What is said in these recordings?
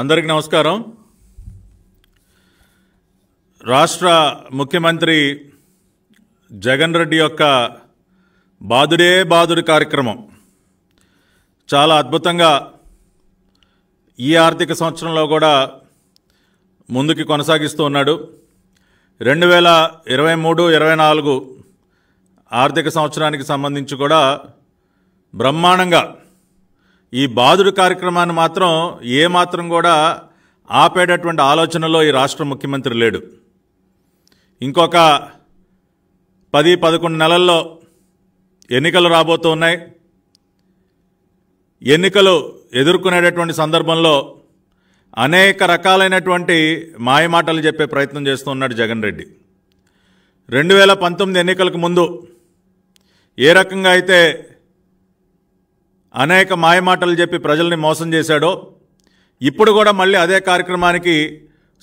అందరికి నమస్కారం రాష్ట్ర ముఖ్యమంత్రి జగన్ రెడ్డి యొక్క బాదుడే బాదుడు కార్యక్రమం చాలా అద్భుతంగా ఈ ఆర్థిక సంవత్సరంలో కూడా ముందుకి కొనసాగిస్తూ ఉన్నాడు రెండు వేల ఇరవై మూడు ఇరవై నాలుగు ఆర్థిక సంవత్సరానికి సంబంధించి కూడా బ్రహ్మాండంగా ఈ బాదుడు కార్యక్రమాన్ని మాత్రం ఏమాత్రం కూడా ఆపేటటువంటి ఆలోచనలో ఈ రాష్ట్ర ముఖ్యమంత్రి లేడు ఇంకొక పది పదకొండు నెలల్లో ఎన్నికలు రాబోతూ ఉన్నాయి ఎన్నికలు ఎదుర్కొనేటటువంటి సందర్భంలో అనేక రకాలైనటువంటి మాయమాటలు చెప్పే ప్రయత్నం చేస్తున్నాడు జగన్ రెడ్డి రెండు వేల పంతొమ్మిది ఎన్నికలకు ముందు ఏ రకంగా అయితే అనేక మాయమాటలు చెప్పి ప్రజల్ని మోసం చేశాడో ఇప్పుడు కూడా మళ్ళీ అదే కార్యక్రమానికి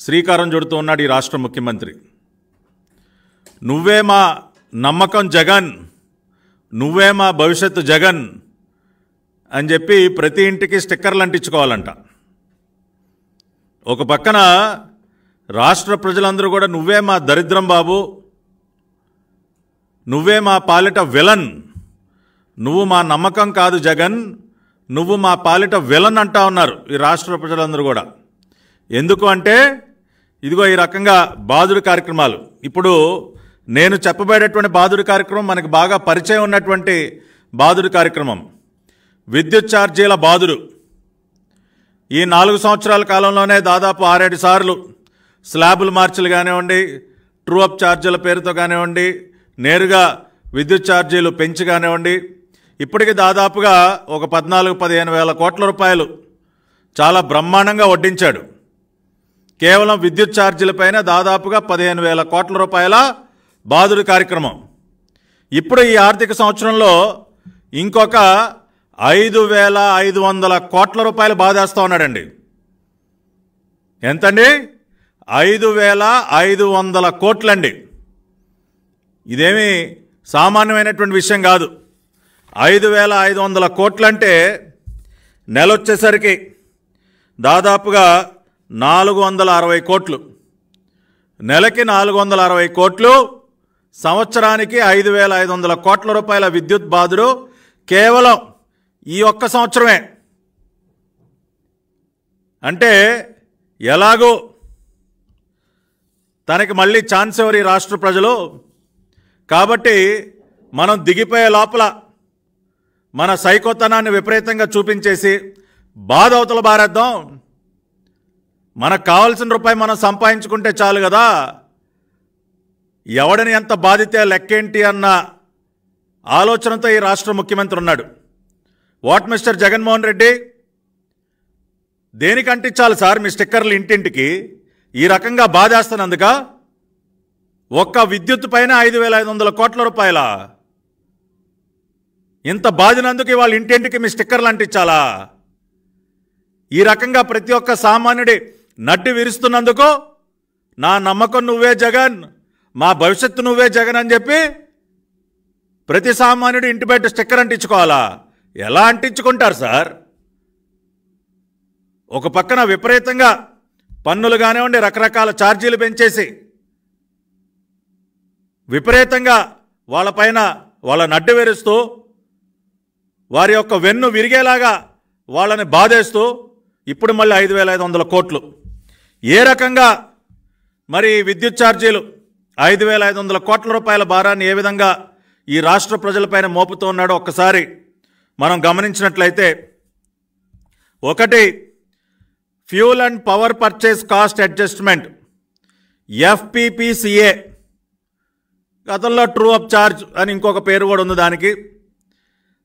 శ్రీకారం చుడుతూ ఉన్నాడు ఈ రాష్ట్ర ముఖ్యమంత్రి నువ్వే మా నమ్మకం జగన్ నువ్వే మా భవిష్యత్తు జగన్ అని చెప్పి ప్రతి ఇంటికి స్టిక్కర్లు అంటించుకోవాలంట ఒక పక్కన రాష్ట్ర ప్రజలందరూ కూడా నువ్వే మా దరిద్రం బాబు నువ్వే మా పాలిట విలన్ నువ్వు మా నమ్మకం కాదు జగన్ నువ్వు మా పాలిట విలన్ అంటా ఉన్నారు ఈ రాష్ట్ర ప్రజలందరూ కూడా ఎందుకు అంటే ఇదిగో ఈ రకంగా బాధుడు కార్యక్రమాలు ఇప్పుడు నేను చెప్పబడేటువంటి బాధుడు కార్యక్రమం మనకు బాగా పరిచయం ఉన్నటువంటి బాధుడు కార్యక్రమం విద్యుత్ ఛార్జీల బాధుడు ఈ నాలుగు సంవత్సరాల కాలంలోనే దాదాపు ఆరేడు సార్లు స్లాబులు మార్చులు కానివ్వండి ట్రూ ఛార్జీల పేరుతో కానివ్వండి నేరుగా విద్యుత్ ఛార్జీలు పెంచి కానివ్వండి ఇప్పటికి దాదాపుగా ఒక పద్నాలుగు పదిహేను వేల కోట్ల రూపాయలు చాలా బ్రహ్మాండంగా వడ్డించాడు కేవలం విద్యుత్ ఛార్జీలపైన దాదాపుగా పదిహేను వేల కోట్ల రూపాయల బాదుడు కార్యక్రమం ఇప్పుడు ఈ ఆర్థిక సంవత్సరంలో ఇంకొక ఐదు వేల ఐదు వందల కోట్ల రూపాయలు బాధేస్తూ ఉన్నాడండి ఎంతండి ఐదు వేల ఐదు వందల కోట్లండి ఇదేమి సామాన్యమైనటువంటి విషయం కాదు ఐదు వేల ఐదు వందల కోట్లంటే నెల వచ్చేసరికి దాదాపుగా నాలుగు వందల అరవై కోట్లు నెలకి నాలుగు వందల అరవై కోట్లు సంవత్సరానికి ఐదు వేల ఐదు వందల కోట్ల రూపాయల విద్యుత్ బాధుడు కేవలం ఈ ఒక్క సంవత్సరమే అంటే ఎలాగో తనకి మళ్ళీ ఛాన్స్ ఎవరి రాష్ట్ర ప్రజలు కాబట్టి మనం దిగిపోయే లోపల మన సైకోతనాన్ని విపరీతంగా చూపించేసి బాధ అవతల బారేద్దాం మనకు కావాల్సిన రూపాయి మనం సంపాదించుకుంటే చాలు కదా ఎవడని ఎంత బాధితే లెక్కేంటి అన్న ఆలోచనతో ఈ రాష్ట్ర ముఖ్యమంత్రి ఉన్నాడు వాట్ మిస్టర్ జగన్మోహన్ రెడ్డి దేనికి అంటించాలి సార్ మీ స్టిక్కర్లు ఇంటింటికి ఈ రకంగా బాధేస్తున్నందుక ఒక్క విద్యుత్ పైన ఐదు వేల ఐదు వందల కోట్ల రూపాయల ఇంత బాధినందుకు ఇవాళ ఇంటింటికి మీ స్టిక్కర్లు అంటించాలా ఈ రకంగా ప్రతి ఒక్క సామాన్యుడి నడ్డి విరుస్తున్నందుకు నా నమ్మకం నువ్వే జగన్ మా భవిష్యత్తు నువ్వే జగన్ అని చెప్పి ప్రతి సామాన్యుడు ఇంటి బయట స్టిక్కర్ అంటించుకోవాలా ఎలా అంటించుకుంటారు సార్ ఒక పక్కన విపరీతంగా పన్నులు కానివ్వండి రకరకాల ఛార్జీలు పెంచేసి విపరీతంగా వాళ్ళపైన వాళ్ళ నడ్డు వేరుస్తూ వారి యొక్క వెన్ను విరిగేలాగా వాళ్ళని బాధేస్తూ ఇప్పుడు మళ్ళీ ఐదు వేల ఐదు వందల కోట్లు ఏ రకంగా మరి విద్యుత్ ఛార్జీలు ఐదు వేల ఐదు వందల కోట్ల రూపాయల భారాన్ని ఏ విధంగా ఈ రాష్ట్ర ప్రజలపైన మోపుతూ ఉన్నాడో ఒక్కసారి మనం గమనించినట్లయితే ఒకటి fuel and power purchase cost adjustment FPPCA గతంలో ట్రూ అప్ ఛార్జ్ అని ఇంకొక పేరు కూడా ఉంది దానికి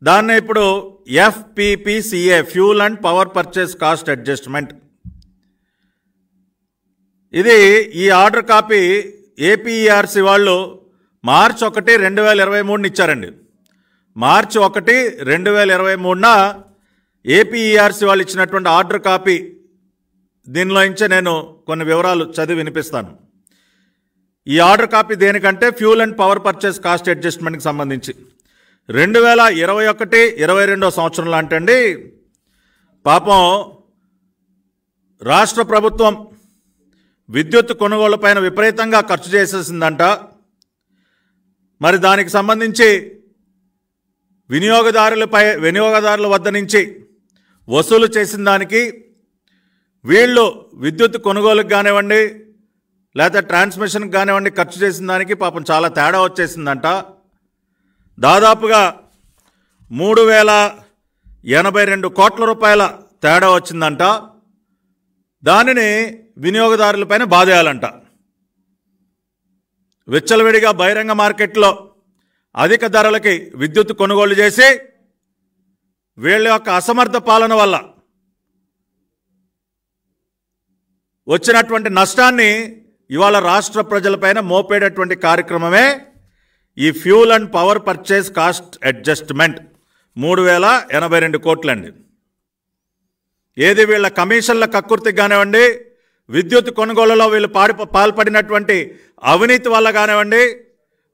దాన్నే ఇప్పుడు FPPCA fuel and power purchase cost adjustment ఇది ఈ ఆర్డర్ కాపీ ఏపీఆర్సి వాళ్ళు మార్చ్ ఒకటి రెండు వేల ఇరవై మూడుని ఇచ్చారండి మార్చ్ ఒకటి రెండు వేల ఇరవై మూడున ఏపీఈఆర్సీ వాళ్ళు ఇచ్చినటువంటి ఆర్డర్ కాపీ దీనిలో ఇంచే నేను కొన్ని వివరాలు చదివి వినిపిస్తాను ఈ ఆర్డర్ కాపీ దేనికంటే fuel and power purchase cost అడ్జస్ట్మెంట్కి సంబంధించి రెండు వేల ఇరవై ఒకటి ఇరవై రెండో సంవత్సరంలో అంటండి పాపం రాష్ట్ర ప్రభుత్వం విద్యుత్ పైన విపరీతంగా ఖర్చు చేసేసిందంట మరి దానికి సంబంధించి వినియోగదారులపై వినియోగదారుల వద్ద నుంచి వసూలు చేసిన దానికి వీళ్ళు విద్యుత్ కొనుగోలుకు కానివ్వండి లేదా ట్రాన్స్మిషన్కి కానివ్వండి ఖర్చు చేసిన దానికి పాపం చాలా తేడా వచ్చేసిందంట దాదాపుగా మూడు వేల ఎనభై రెండు కోట్ల రూపాయల తేడా వచ్చిందంట దానిని వినియోగదారులపైన బాధేయాలంట విచ్చలవిడిగా బహిరంగ మార్కెట్లో అధిక ధరలకి విద్యుత్ కొనుగోలు చేసి వీళ్ళ యొక్క అసమర్థ పాలన వల్ల వచ్చినటువంటి నష్టాన్ని ఇవాళ రాష్ట్ర ప్రజలపైన మోపేటటువంటి కార్యక్రమమే ఈ fuel and power purchase cost adjustment మూడు వేల ఎనభై రెండు కోట్లండి ఏది వీళ్ళ కమిషన్ల కక్కుర్తి కానివ్వండి విద్యుత్ కొనుగోలులో వీళ్ళు పాడి పాల్పడినటువంటి అవినీతి వల్ల కానివ్వండి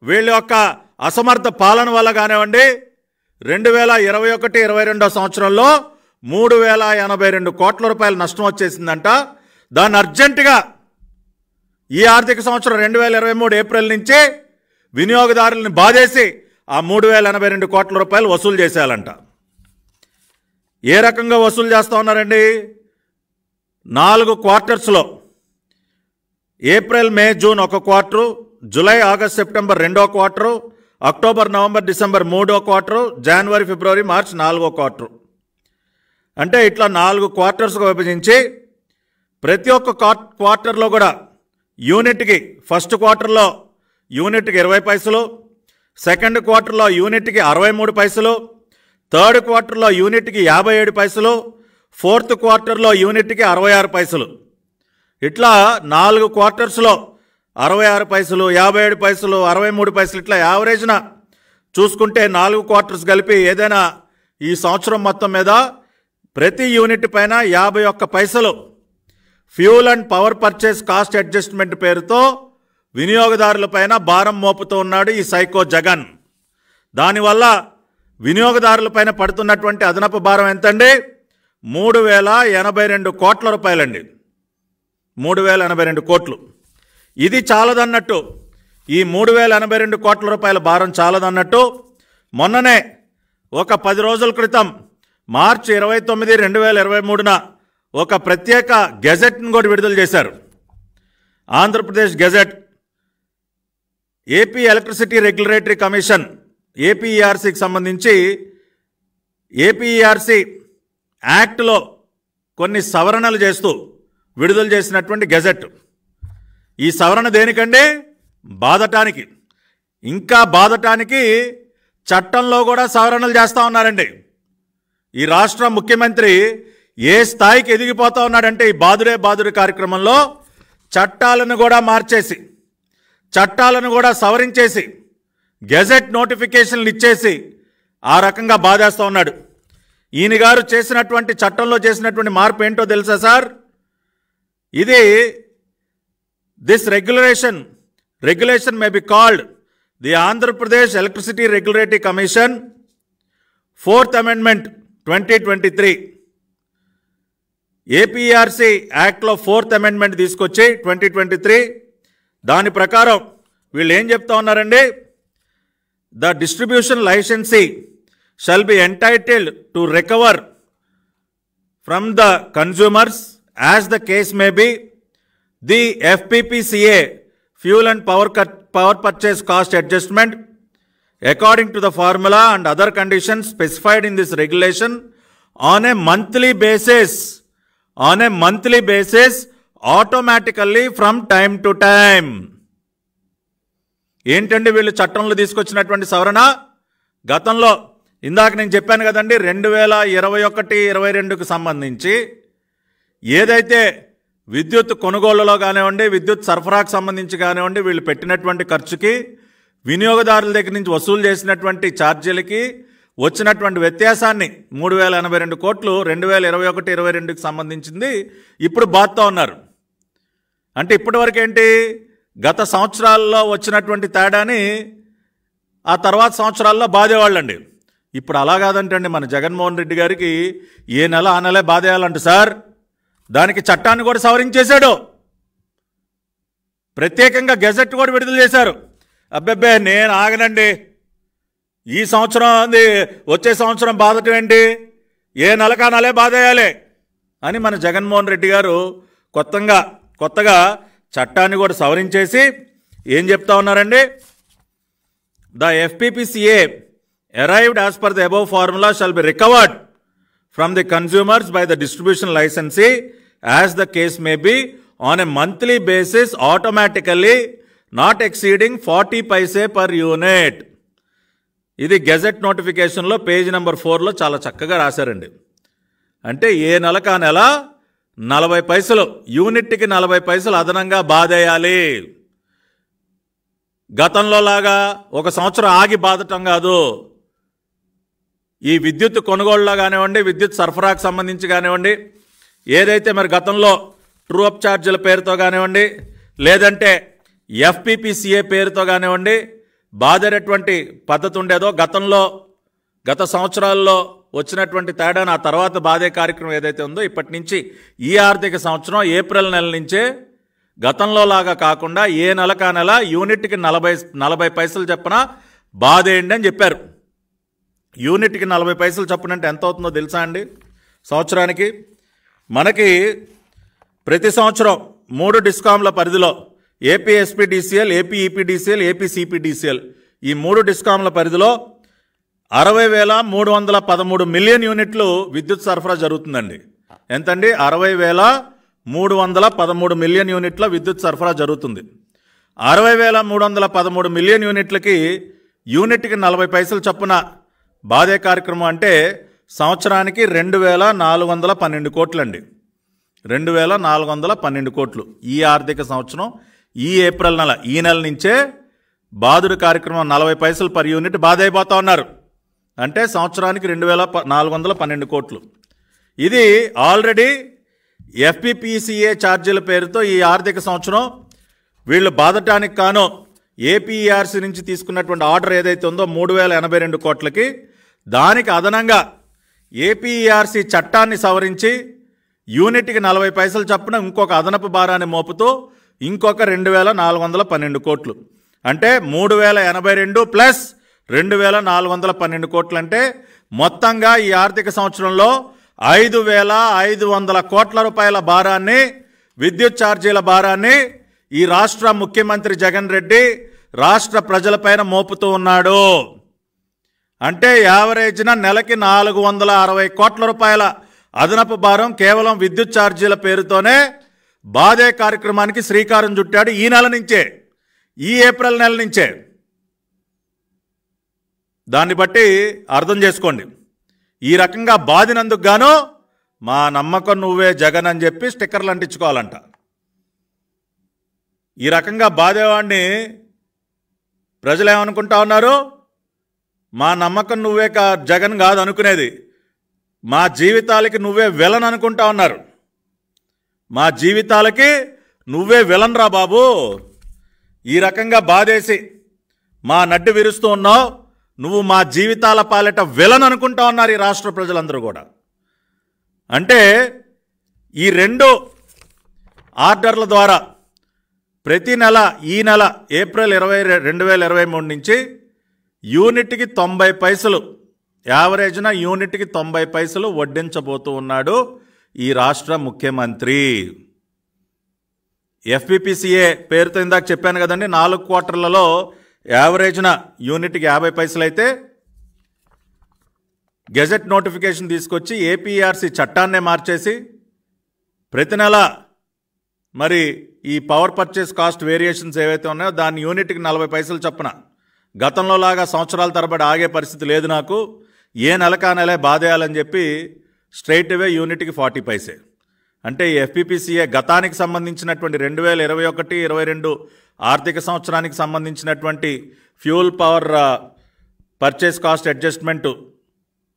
వీళ్ళ యొక్క అసమర్థ పాలన వల్ల కానివ్వండి రెండు వేల ఇరవై ఒకటి ఇరవై రెండో సంవత్సరంలో మూడు వేల ఎనభై రెండు కోట్ల రూపాయల నష్టం వచ్చేసిందంట దాన్ని అర్జెంటుగా ఈ ఆర్థిక సంవత్సరం రెండు వేల ఇరవై మూడు ఏప్రిల్ నుంచి వినియోగదారులను బాధేసి ఆ మూడు వేల ఎనభై రెండు కోట్ల రూపాయలు వసూలు చేసేయాలంట ఏ రకంగా వసూలు చేస్తూ ఉన్నారండి నాలుగు క్వార్టర్స్లో ఏప్రిల్ మే జూన్ ఒక క్వార్టరు జూలై ఆగస్ట్ సెప్టెంబర్ రెండో క్వార్టరు అక్టోబర్ నవంబర్ డిసెంబర్ మూడో క్వార్టరు జనవరి ఫిబ్రవరి మార్చ్ నాలుగో క్వార్టరు అంటే ఇట్లా నాలుగు క్వార్టర్స్గా విభజించి ప్రతి ఒక్క క్వార్టర్లో కూడా యూనిట్కి ఫస్ట్ క్వార్టర్లో యూనిట్కి ఇరవై పైసలు సెకండ్ క్వార్టర్లో యూనిట్కి అరవై మూడు పైసలు థర్డ్ క్వార్టర్లో యూనిట్కి యాభై ఏడు పైసలు ఫోర్త్ క్వార్టర్లో యూనిట్కి అరవై ఆరు పైసలు ఇట్లా నాలుగు క్వార్టర్స్లో అరవై ఆరు పైసలు యాభై ఏడు పైసలు అరవై మూడు పైసలు ఇట్లా యావరేజ్న చూసుకుంటే నాలుగు క్వార్టర్స్ కలిపి ఏదైనా ఈ సంవత్సరం మొత్తం మీద ప్రతి యూనిట్ పైన యాభై ఒక్క పైసలు fuel and power purchase cost adjustment పేరుతో వినియోగదారులపైన భారం మోపుతూ ఉన్నాడు ఈ సైకో జగన్ దానివల్ల వినియోగదారులపైన పడుతున్నటువంటి అదనపు భారం ఎంతండి మూడు వేల ఎనభై రెండు కోట్ల రూపాయలండి మూడు వేల ఎనభై రెండు కోట్లు ఇది చాలదన్నట్టు ఈ మూడు వేల ఎనభై రెండు కోట్ల రూపాయల భారం చాలదన్నట్టు మొన్ననే ఒక పది రోజుల క్రితం మార్చి ఇరవై తొమ్మిది రెండు వేల ఇరవై మూడున ఒక ప్రత్యేక గెజెట్ను కూడా విడుదల చేశారు Andhra Pradesh gazette AP electricity regulatory commission ఏపీఈఆర్సీకి సంబంధించి ఏపీఈఆర్సీ యాక్ట్లో కొన్ని సవరణలు చేస్తూ విడుదల చేసినటువంటి గెజెట్ ఈ సవరణ దేనికంటే బాధటానికి ఇంకా బాధటానికి చట్టంలో కూడా సవరణలు చేస్తూ ఉన్నారండి ఈ రాష్ట్ర ముఖ్యమంత్రి ఏ స్థాయికి ఎదిగిపోతా ఉన్నాడంటే ఈ బాదురే బాదురు కార్యక్రమంలో చట్టాలను కూడా మార్చేసి చట్టాలను కూడా సవరించేసి గెజెట్ నోటిఫికేషన్లు ఇచ్చేసి ఆ రకంగా బాధేస్తూ ఉన్నాడు ఈయన గారు చేసినటువంటి చట్టంలో చేసినటువంటి మార్పు ఏంటో తెలుసా సార్ ఇది this regulation regulation may be called the Andhra Pradesh electricity regulatory commission fourth amendment twenty twenty three APRC యాక్ట్లో ఫోర్త్ అమెండ్మెంట్ తీసుకొచ్చి ట్వంటీ ట్వంటీ త్రీ దాని ప్రకారం వీళ్ళు ఏం చెప్తా ఉన్నారండి the distribution licensee shall be entitled to recover from the consumers as the case may be the FPPCA fuel and power cut power purchase cost adjustment according to the formula and other conditions specified in this regulation on a monthly basis on a monthly basis automatically from time to time ఏంటండి వీళ్ళు చట్టంలో తీసుకొచ్చినటువంటి సవరణ గతంలో ఇందాక నేను చెప్పాను కదండి రెండు వేల ఇరవై ఒకటి ఇరవై రెండుకు సంబంధించి ఏదైతే విద్యుత్ కొనుగోలులో కానివ్వండి విద్యుత్ సరఫరాకు సంబంధించి కానివ్వండి వీళ్ళు పెట్టినటువంటి ఖర్చుకి వినియోగదారుల దగ్గర నుంచి వసూలు చేసినటువంటి ఛార్జీలకి వచ్చినటువంటి వ్యత్యాసాన్ని మూడు వేల ఎనభై రెండు కోట్లు రెండు వేల ఇరవై ఒకటి ఇరవై రెండుకి సంబంధించింది ఇప్పుడు బాధతో ఉన్నారు అంటే ఇప్పటివరకు ఏంటి గత సంవత్సరాల్లో వచ్చినటువంటి తేడాని ఆ తర్వాత సంవత్సరాల్లో బాధేవాళ్ళండి ఇప్పుడు అలా కాదంటండి మన జగన్మోహన్ రెడ్డి గారికి ఏ నెల ఆ నెలే బాధేయాలంట సార్ దానికి చట్టాన్ని కూడా సవరించేశాడు ప్రత్యేకంగా గెజెట్ కూడా విడుదల చేశారు అబ్బబ్బే నేను ఆగనండి ఈ సంవత్సరం అది వచ్చే సంవత్సరం బాధటం ఏంటి ఏ నెలకా నెలే బాధేయాలి అని మన జగన్మోహన్ రెడ్డి గారు కొత్తగా కొత్తగా చట్టాన్ని కూడా సవరించేసి ఏం చెప్తా ఉన్నారండి the FPPCA arrived as per the above formula shall be recovered from the consumers by the distribution licensee as the case may be on a monthly basis automatically not exceeding forty paise per unit ఇది gazette నోటిఫికేషన్లో page number ఫోర్లో చాలా చక్కగా రాశారండి అంటే ఏ నెలకు ఆ నెల నలభై పైసలు యూనిట్కి నలభై పైసలు అదనంగా బాధేయాలి గతంలో లాగా ఒక సంవత్సరం ఆగి బాధటం కాదు ఈ విద్యుత్ కొనుగోళ్ళ కానివ్వండి విద్యుత్ సరఫరాకు సంబంధించి కానివ్వండి ఏదైతే మరి గతంలో ట్రూ అప్ ఛార్జీల పేరుతో కానివ్వండి లేదంటే ఎఫ్పిపిసిఏ పేరుతో కానివ్వండి బాధేటటువంటి పద్ధతి ఉండేదో గతంలో గత సంవత్సరాల్లో వచ్చినటువంటి తేడా నా తర్వాత బాధే కార్యక్రమం ఏదైతే ఉందో ఇప్పటి నుంచి ఈ ఆర్థిక సంవత్సరం ఏప్రిల్ నెల నుంచే గతంలో లాగా కాకుండా ఏ నెలకా నెల యూనిట్కి నలభై నలభై పైసలు చెప్పిన బాధేయండి అని చెప్పారు యూనిట్కి నలభై పైసలు చెప్పనంటే ఎంత అవుతుందో తెలుసా అండి సంవత్సరానికి మనకి ప్రతి సంవత్సరం మూడు డిస్కామ్ల పరిధిలో ఏపీఎస్పీడీసీఎల్ ఏపీఈపీడీసీఎల్ ఏపీసీపీడీసీఎల్ ఈ మూడు డిస్కామ్ల పరిధిలో అరవై వేల మూడు వందల పదమూడు మిలియన్ యూనిట్లు విద్యుత్ సరఫరా జరుగుతుందండి ఎంతండి అరవై వేల మూడు వందల పదమూడు మిలియన్ యూనిట్ల విద్యుత్ సరఫరా జరుగుతుంది అరవై వేల మూడు వందల పదమూడు మిలియన్ యూనిట్లకి యూనిట్కి నలభై పైసలు చొప్పున బాధే కార్యక్రమం అంటే సంవత్సరానికి రెండు వేల నాలుగు వందల పన్నెండు కోట్లండి రెండు వేల నాలుగు వందల పన్నెండు కోట్లు ఈ ఆర్థిక సంవత్సరం ఈ ఏప్రిల్ నెల ఈ నెల నుంచే బాదుడు కార్యక్రమం నలభై పైసలు పర్ యూనిట్ బాధ అయిపోతా ఉన్నారు అంటే సంవత్సరానికి రెండు వేల నాలుగు వందల పన్నెండు కోట్లు ఇది ఆల్రెడీ ఎఫ్పిపిసిఏ ఛార్జీల పేరుతో ఈ ఆర్థిక సంవత్సరం వీళ్ళు బాధటానికి కాను ఏపీఆర్సీ నుంచి తీసుకున్నటువంటి ఆర్డర్ ఏదైతే ఉందో మూడు వేల ఎనభై రెండు కోట్లకి దానికి అదనంగా ఏపీఆర్సీ చట్టాన్ని సవరించి యూనిట్కి నలభై పైసలు చప్పున ఇంకొక అదనపు భారాన్ని మోపుతూ ఇంకొక రెండు వేల నాలుగు వందల పన్నెండు కోట్లు అంటే మూడు వేల ఎనభై రెండు ప్లస్ రెండు వేల నాలుగు వందల పన్నెండు కోట్లంటే మొత్తంగా ఈ ఆర్థిక సంవత్సరంలో ఐదు వేల ఐదు వందల కోట్ల రూపాయల భారాన్ని విద్యుత్ ఛార్జీల భారాన్ని ఈ రాష్ట్ర ముఖ్యమంత్రి జగన్ రెడ్డి రాష్ట్ర ప్రజలపైన మోపుతూ ఉన్నాడు అంటే యావరేజ్న నెలకి నాలుగు వందల అరవై కోట్ల రూపాయల అదనపు భారం కేవలం విద్యుత్ ఛార్జీల పేరుతోనే బాధే కార్యక్రమానికి శ్రీకారం చుట్టాడు ఈ నెల నుంచే ఈ ఏప్రిల్ నెల నుంచే దాన్ని బట్టి అర్థం చేసుకోండి ఈ రకంగా బాధినందుకు గాను మా నమ్మకం నువ్వే జగన్ అని చెప్పి స్టిక్కర్లు అంటించుకోవాలంట ఈ రకంగా బాధేవాడిని ప్రజలు ఏమనుకుంటా ఉన్నారు మా నమ్మకం నువ్వే కా జగన్ కాదు అనుకునేది మా జీవితాలకి నువ్వే విలన్ అనుకుంటా ఉన్నారు మా జీవితాలకి నువ్వే విలన్ రా బాబు ఈ రకంగా బాధేసి మా నడ్డు విరుస్తూ ఉన్నావు నువ్వు మా జీవితాల పాలిట వెలన్ అనుకుంటా ఉన్నారు ఈ రాష్ట్ర ప్రజలందరూ కూడా అంటే ఈ రెండు ఆర్డర్ల ద్వారా ప్రతి నెల ఈ నెల ఏప్రిల్ ఇరవై రెండు వేల ఇరవై మూడు నుంచి యూనిట్కి తొంభై పైసలు యావరేజ్న యూనిట్కి తొంభై పైసలు వడ్డించబోతూ ఉన్నాడు ఈ రాష్ట్ర ముఖ్యమంత్రి ఎఫ్పిపిసిఏ పేరుతో ఇందాక చెప్పాను కదండి నాలుగు క్వార్టర్లలో యావరేజ్న యూనిట్కి యాభై పైసలు అయితే గెజెట్ నోటిఫికేషన్ తీసుకొచ్చి ఏపీఆర్సీ చట్టాన్నే మార్చేసి ప్రతి నెల మరి ఈ పవర్ పర్చేస్ కాస్ట్ వేరియేషన్స్ ఏవైతే ఉన్నాయో దాని యూనిట్కి నలభై పైసలు చొప్పున గతంలో లాగా సంవత్సరాల తరబడి ఆగే పరిస్థితి లేదు నాకు ఏ నెలకా నెలే బాధేయాలని చెప్పి స్ట్రైట్వే యూనిట్కి ఫార్టీ పైసే అంటే ఎఫ్పిపిసిఏ గతానికి సంబంధించినటువంటి రెండు వేల ఇరవై ఒకటి ఇరవై రెండు ఆర్థిక సంవత్సరానికి సంబంధించినటువంటి fuel power purchase cost adjustment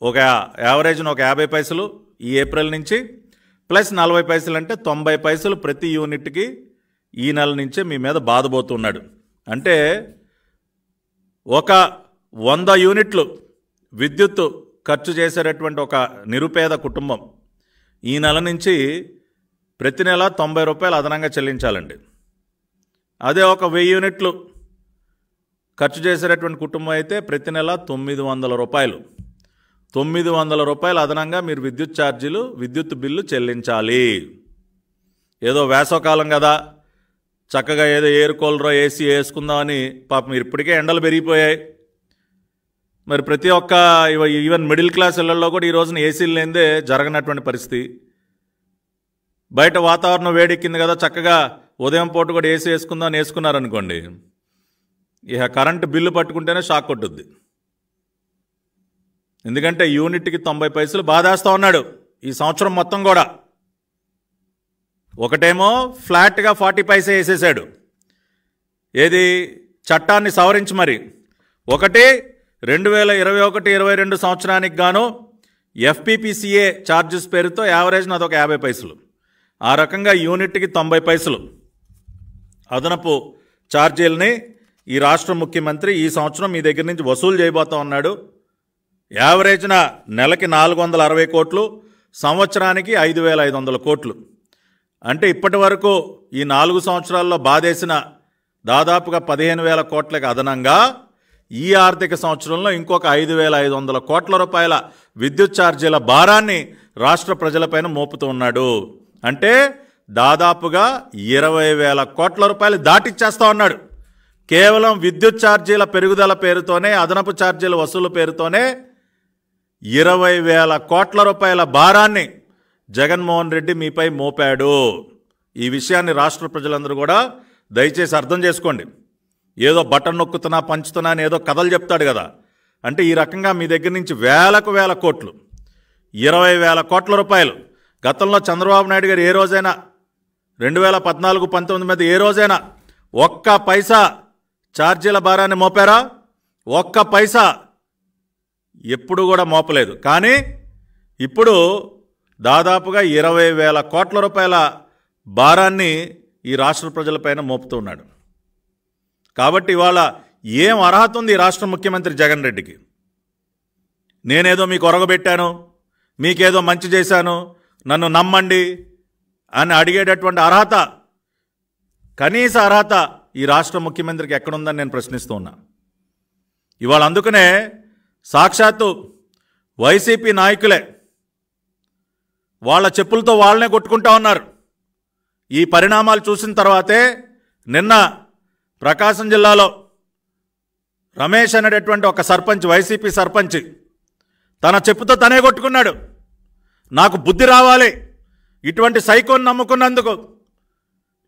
ఒక యావరేజ్ను ఒక యాభై పైసలు ఈ ఏప్రిల్ నుంచి ప్లస్ నలభై పైసలు అంటే తొంభై పైసలు ప్రతి యూనిట్కి ఈ నెల నుంచే మీ మీద బాధపోతున్నాడు అంటే ఒక వంద యూనిట్లు విద్యుత్ ఖర్చు చేసేటటువంటి ఒక నిరుపేద కుటుంబం ఈ నెల నుంచి ప్రతి నెల తొంభై రూపాయలు అదనంగా చెల్లించాలండి అదే ఒక వెయ్యి యూనిట్లు ఖర్చు చేసేటటువంటి కుటుంబం అయితే ప్రతి నెల తొమ్మిది వందల రూపాయలు తొమ్మిది వందల రూపాయలు అదనంగా మీరు విద్యుత్ ఛార్జీలు విద్యుత్ బిల్లు చెల్లించాలి ఏదో వేసవకాలం కదా చక్కగా ఏదో ఎయిర్ కూలరో ఏసీ వేసుకుందామని పాపం ఇప్పటికే ఎండలు పెరిగిపోయాయి మరి ప్రతి ఒక్క ఈవెన్ మిడిల్ క్లాస్ ఇళ్లలో కూడా ఈ రోజున ఏసీలు లేనిదే జరగనటువంటి పరిస్థితి బయట వాతావరణం వేడెక్కింది కదా చక్కగా ఉదయం పూట కూడా ఏసీ వేసుకుందాం వేసుకున్నారనుకోండి ఇక కరెంటు బిల్లు పట్టుకుంటేనే షాక్ కొట్టుద్ది ఎందుకంటే యూనిట్కి తొంభై పైసలు బాధేస్తూ ఉన్నాడు ఈ సంవత్సరం మొత్తం కూడా ఒకటేమో ఫ్లాట్గా ఫార్టీ పైసే వేసేసాడు ఏది చట్టాన్ని సవరించి మరి ఒకటి రెండు వేల ఇరవై ఒకటి ఇరవై రెండు సంవత్సరానికి గాను ఎఫ్పిపిసిఏ ఛార్జెస్ పేరుతో యావరేజ్ నాది ఒక యాభై పైసలు ఆ రకంగా యూనిట్కి తొంభై పైసలు అదనపు ఛార్జీలని ఈ రాష్ట్ర ముఖ్యమంత్రి ఈ సంవత్సరం మీ దగ్గర నుంచి వసూలు చేయబోతా ఉన్నాడు యావరేజ్న నెలకి నాలుగు వందల అరవై కోట్లు సంవత్సరానికి ఐదు వేల ఐదు వందల కోట్లు అంటే ఇప్పటి వరకు ఈ నాలుగు సంవత్సరాల్లో బాధేసిన దాదాపుగా పదిహేను వేల కోట్లకు అదనంగా ఈ ఆర్థిక సంవత్సరంలో ఇంకొక ఐదు వేల ఐదు వందల కోట్ల రూపాయల విద్యుత్ ఛార్జీల భారాన్ని రాష్ట్ర ప్రజలపైన మోపుతూ ఉన్నాడు అంటే దాదాపుగా ఇరవై వేల కోట్ల రూపాయలు దాటిచ్చేస్తా ఉన్నాడు కేవలం విద్యుత్ ఛార్జీల పెరుగుదల పేరుతోనే అదనపు ఛార్జీల వసూలు పేరుతోనే ఇరవై వేల కోట్ల రూపాయల భారాన్ని జగన్మోహన్ రెడ్డి మీపై మోపాడు ఈ విషయాన్ని రాష్ట్ర ప్రజలందరూ కూడా దయచేసి అర్థం చేసుకోండి ఏదో బటన్ నొక్కుతున్నా పంచుతున్నా అని ఏదో కథలు చెప్తాడు కదా అంటే ఈ రకంగా మీ దగ్గర నుంచి వేలకు వేల కోట్లు ఇరవై వేల కోట్ల రూపాయలు గతంలో చంద్రబాబు నాయుడు గారు ఏ రోజైనా రెండు వేల పద్నాలుగు పంతొమ్మిది మీద ఏ రోజైనా ఒక్క పైసా ఛార్జీల భారాన్ని మోపారా ఒక్క పైసా ఎప్పుడు కూడా మోపలేదు కానీ ఇప్పుడు దాదాపుగా ఇరవై వేల కోట్ల రూపాయల భారాన్ని ఈ రాష్ట్ర ప్రజలపైన మోపుతూ ఉన్నాడు కాబట్టి ఇవాళ ఏం అర్హత ఉంది రాష్ట్ర ముఖ్యమంత్రి జగన్ రెడ్డికి నేనేదో మీకు ఒరగబెట్టాను మీకేదో మంచి చేశాను నన్ను నమ్మండి అని అడిగేటటువంటి అర్హత కనీస అర్హత ఈ రాష్ట్ర ముఖ్యమంత్రికి ఎక్కడుందని నేను ప్రశ్నిస్తూ ఉన్నా ఇవాళ అందుకనే సాక్షాత్తు వైసీపీ నాయకులే వాళ్ళ చెప్పులతో వాళ్ళనే కొట్టుకుంటా ఉన్నారు ఈ పరిణామాలు చూసిన తర్వాతే నిన్న ప్రకాశం జిల్లాలో రమేష్ అనేటటువంటి ఒక సర్పంచ్ వైసీపీ సర్పంచ్ తన చెప్పుతో తనే కొట్టుకున్నాడు నాకు బుద్ధి రావాలి ఇటువంటి సైకోని నమ్ముకున్నందుకు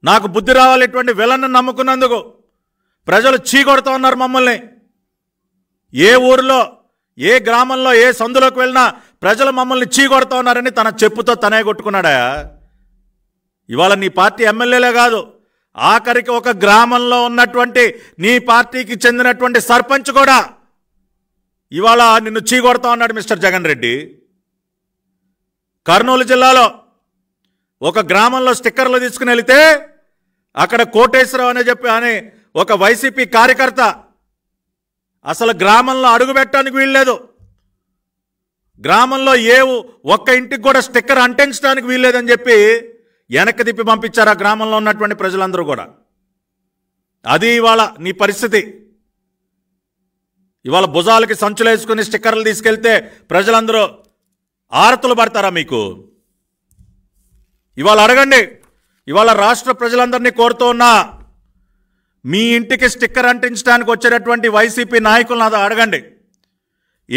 నాకు బుద్ధి రావాలి ఇటువంటి విలన్ను నమ్ముకున్నందుకు ప్రజలు చీకొడుతూ ఉన్నారు మమ్మల్ని ఏ ఊరిలో ఏ గ్రామంలో ఏ సందులోకి వెళ్ళినా ప్రజలు మమ్మల్ని చీకొడుతూ ఉన్నారని తన చెప్పుతో తనే కొట్టుకున్నాడా ఇవాళ నీ పార్టీ ఎమ్మెల్యేలే కాదు ఆఖరికి ఒక గ్రామంలో ఉన్నటువంటి నీ పార్టీకి చెందినటువంటి సర్పంచ్ కూడా ఇవాళ నిన్ను చీగొడతా ఉన్నాడు మిస్టర్ జగన్ రెడ్డి కర్నూలు జిల్లాలో ఒక గ్రామంలో స్టిక్కర్లు తీసుకుని వెళితే అక్కడ కోటేశ్వరరావు అనే చెప్పి అని ఒక వైసీపీ కార్యకర్త అసలు గ్రామంలో అడుగుపెట్టడానికి వీల్లేదు గ్రామంలో ఏ ఒక్క ఇంటికి కూడా స్టిక్కర్ అంటించడానికి వీల్లేదని చెప్పి వెనక్కి తిప్పి పంపించారు ఆ గ్రామంలో ఉన్నటువంటి ప్రజలందరూ కూడా అది ఇవాళ నీ పరిస్థితి ఇవాళ భుజాలకి సంచులు వేసుకుని స్టిక్కర్లు తీసుకెళ్తే ప్రజలందరూ ఆరతులు పడతారా మీకు ఇవాళ అడగండి ఇవాళ రాష్ట్ర ప్రజలందరినీ కోరుతూ ఉన్నా మీ ఇంటికి స్టిక్కర్ అంటించడానికి వచ్చేటటువంటి వైసీపీ నాయకులను అది అడగండి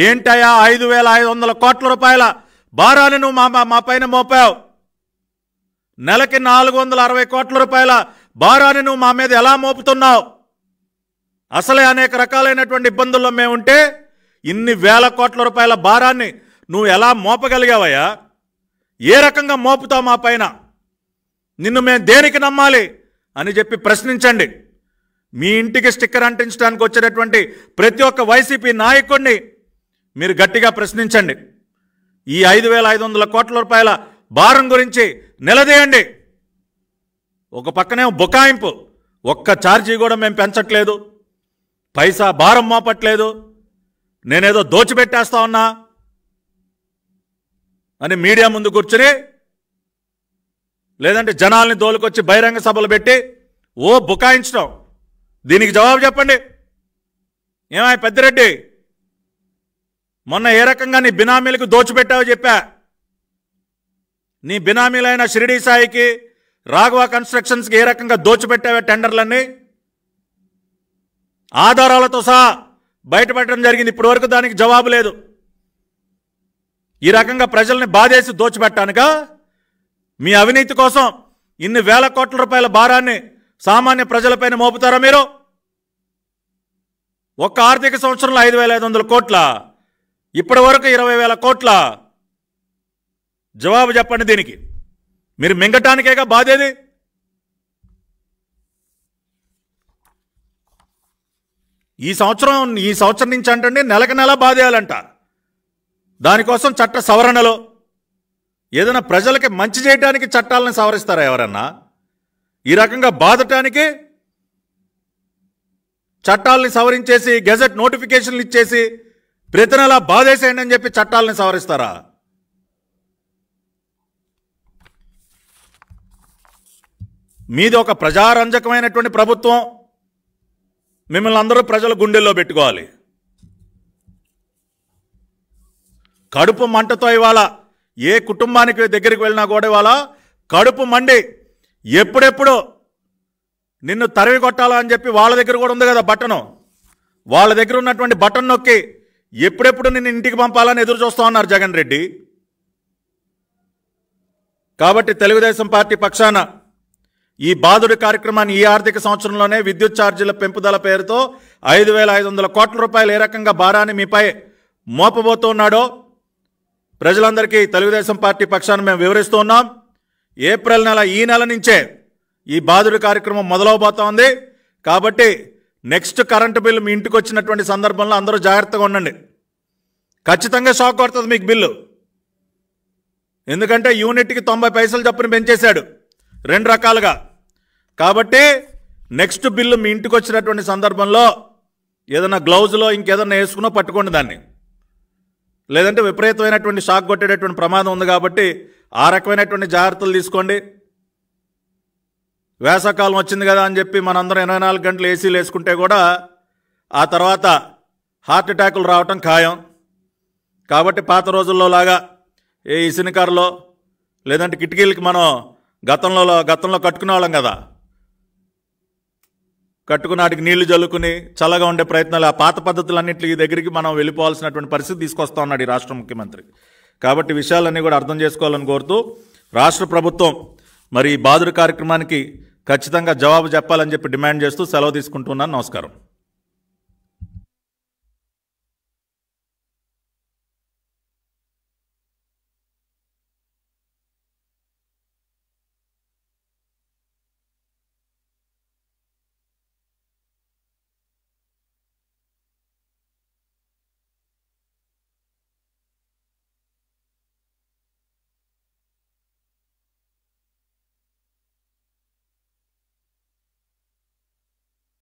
ఏంటయా ఐదు వేల ఐదు వందల కోట్ల రూపాయల భారాన్ని నువ్వు మా మా పైన మోపావు నెలకి నాలుగు వందల అరవై కోట్ల రూపాయల భారాన్ని నువ్వు మా మీద ఎలా మోపుతున్నావు అసలే అనేక రకాలైనటువంటి ఇబ్బందుల్లో మేముంటే ఇన్ని వేల కోట్ల రూపాయల భారాన్ని నువ్వు ఎలా మోపగలిగావయ్యా ఏ రకంగా మోపుతావు మా పైన నిన్ను మేము దేనికి నమ్మాలి అని చెప్పి ప్రశ్నించండి మీ ఇంటికి స్టిక్కర్ అంటించడానికి వచ్చినటువంటి ప్రతి ఒక్క వైసీపీ నాయకుడిని మీరు గట్టిగా ప్రశ్నించండి ఈ ఐదు వేల ఐదు వందల కోట్ల రూపాయల భారం గురించి నిలదీయండి ఒక పక్కనే బుకాయింపు ఒక్క ఛార్జీ కూడా మేము పెంచట్లేదు పైసా భారం మోపట్లేదు నేనేదో దోచిపెట్టేస్తా ఉన్నా అని మీడియా ముందు కూర్చుని లేదంటే జనాల్ని దోలుకొచ్చి బహిరంగ సభలు పెట్టి ఓ బుకాయించడం దీనికి జవాబు చెప్పండి ఏమాయ్ పెద్దిరెడ్డి మొన్న ఏ రకంగా నీ బినామీలకు దోచిపెట్టావో చెప్పా నీ బినామీలైన షిరిడీ సాయికి రాఘవ కన్స్ట్రక్షన్స్కి ఏ రకంగా దోచిపెట్టావే టెండర్లన్నీ ఆధారాలతో సహా బయటపెట్టడం జరిగింది ఇప్పటివరకు దానికి జవాబు లేదు ఈ రకంగా ప్రజల్ని బాధేసి దోచిపెట్టానుక మీ అవినీతి కోసం ఇన్ని వేల కోట్ల రూపాయల భారాన్ని సామాన్య ప్రజలపైన మోపుతారా మీరు ఒక్క ఆర్థిక సంవత్సరంలో ఐదు వేల ఐదు వందల కోట్ల ఇప్పటి వరకు ఇరవై వేల కోట్ల జవాబు చెప్పండి దీనికి మీరు మింగటానికేగా బాధేది ఈ సంవత్సరం ఈ సంవత్సరం నుంచి అంటండి నెలకు నెల బాధేయాలంట దానికోసం చట్ట సవరణలో ఏదైనా ప్రజలకి మంచి చేయడానికి చట్టాలను సవరిస్తారా ఎవరన్నా ఈ రకంగా బాధటానికి చట్టాలని సవరించేసి గెజెట్ నోటిఫికేషన్లు ఇచ్చేసి ప్రతి నెలా బాధేసేయండి అని చెప్పి చట్టాలని సవరిస్తారా మీది ఒక ప్రజారంజకమైనటువంటి ప్రభుత్వం మిమ్మల్ని అందరూ ప్రజల గుండెల్లో పెట్టుకోవాలి కడుపు మంటతో ఇవాళ ఏ కుటుంబానికి దగ్గరికి వెళ్ళినా కూడా ఇవాళ కడుపు మండి ఎప్పుడెప్పుడు నిన్ను తరివి కొట్టాలని చెప్పి వాళ్ళ దగ్గర కూడా ఉంది కదా బట్టను వాళ్ళ దగ్గర ఉన్నటువంటి బటన్ నొక్కి ఎప్పుడెప్పుడు నిన్ను ఇంటికి పంపాలని ఎదురు చూస్తూ ఉన్నారు జగన్ రెడ్డి కాబట్టి తెలుగుదేశం పార్టీ పక్షాన ఈ బాదుడి కార్యక్రమాన్ని ఈ ఆర్థిక సంవత్సరంలోనే విద్యుత్ ఛార్జీల పెంపుదల పేరుతో ఐదు వేల ఐదు వందల కోట్ల రూపాయలు ఏ రకంగా భారాన్ని మీపై మోపబోతున్నాడో ప్రజలందరికీ తెలుగుదేశం పార్టీ పక్షాన్ని మేము వివరిస్తూ ఉన్నాం ఏప్రిల్ నెల ఈ నెల నుంచే ఈ బాదుడి కార్యక్రమం మొదలవబోతోంది కాబట్టి నెక్స్ట్ కరెంటు బిల్లు మీ ఇంటికి వచ్చినటువంటి సందర్భంలో అందరూ జాగ్రత్తగా ఉండండి ఖచ్చితంగా షాక్ కొడుతుంది మీకు బిల్లు ఎందుకంటే యూనిట్కి తొంభై పైసలు చప్పున పెంచేశాడు రెండు రకాలుగా కాబట్టి నెక్స్ట్ బిల్లు మీ ఇంటికి వచ్చినటువంటి సందర్భంలో ఏదైనా గ్లౌజ్లో ఇంకేదన్నా వేసుకున్నా పట్టుకోండి దాన్ని లేదంటే విపరీతమైనటువంటి షాక్ కొట్టేటటువంటి ప్రమాదం ఉంది కాబట్టి ఆ రకమైనటువంటి జాగ్రత్తలు తీసుకోండి వేసవకాలం వచ్చింది కదా అని చెప్పి మనందరం ఇరవై నాలుగు గంటలు ఏసీలు వేసుకుంటే కూడా ఆ తర్వాత హార్ట్ అటాకులు రావటం ఖాయం కాబట్టి పాత రోజుల్లో లాగా ఏ కారులో లేదంటే కిటికీలకి మనం గతంలో గతంలో కట్టుకునే వాళ్ళం కదా కట్టుకున్నాటికి నీళ్లు జల్లుకుని చల్లగా ఉండే ప్రయత్నాలు ఆ పాత పద్ధతులన్నింటి దగ్గరికి మనం వెళ్ళిపోవాల్సినటువంటి పరిస్థితి తీసుకొస్తా ఉన్నాడు ఈ రాష్ట్ర ముఖ్యమంత్రి కాబట్టి విషయాలన్నీ కూడా అర్థం చేసుకోవాలని కోరుతూ రాష్ట్ర ప్రభుత్వం మరి ఈ బాదురు కార్యక్రమానికి ఖచ్చితంగా జవాబు చెప్పాలని చెప్పి డిమాండ్ చేస్తూ సెలవు తీసుకుంటున్నాను నమస్కారం